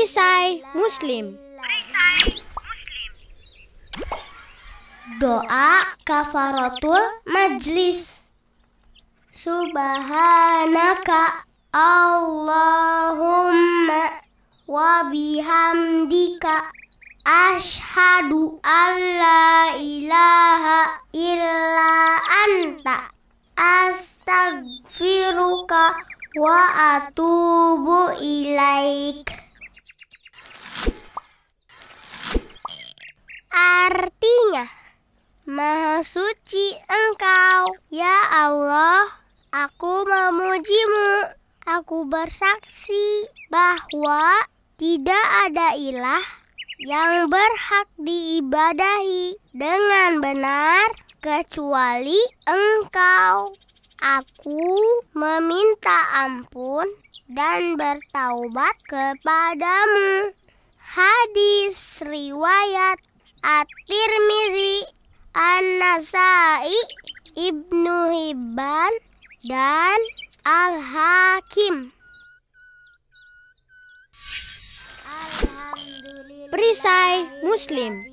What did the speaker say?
perisai Muslim. Doa kafaratul majlis. Subhanaka Allahumma wa bihamdika Ashadu alla ilaha illa anta Astagfiruka wa atubu ilaik suci Engkau, ya Allah. Aku memujimu. Aku bersaksi bahwa tidak ada ilah yang berhak diibadahi dengan benar kecuali Engkau. Aku meminta ampun dan bertaubat kepadamu. Hadis riwayat At-Tirmidzi An-Nasai, Ibnu Hibban, dan Al-Hakim. Perisai Muslim